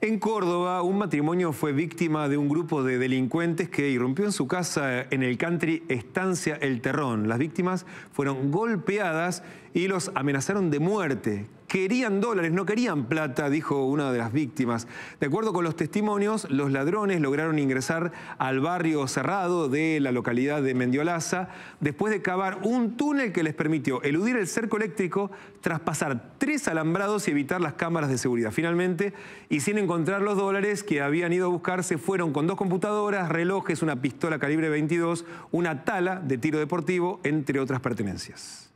En Córdoba, un matrimonio fue víctima de un grupo de delincuentes que irrumpió en su casa en el country Estancia El Terrón. Las víctimas fueron golpeadas y los amenazaron de muerte querían dólares, no querían plata, dijo una de las víctimas. De acuerdo con los testimonios, los ladrones lograron ingresar al barrio cerrado de la localidad de Mendiolaza después de cavar un túnel que les permitió eludir el cerco eléctrico, traspasar tres alambrados y evitar las cámaras de seguridad. Finalmente, y sin encontrar los dólares que habían ido a buscar, se fueron con dos computadoras, relojes, una pistola calibre 22, una tala de tiro deportivo, entre otras pertenencias.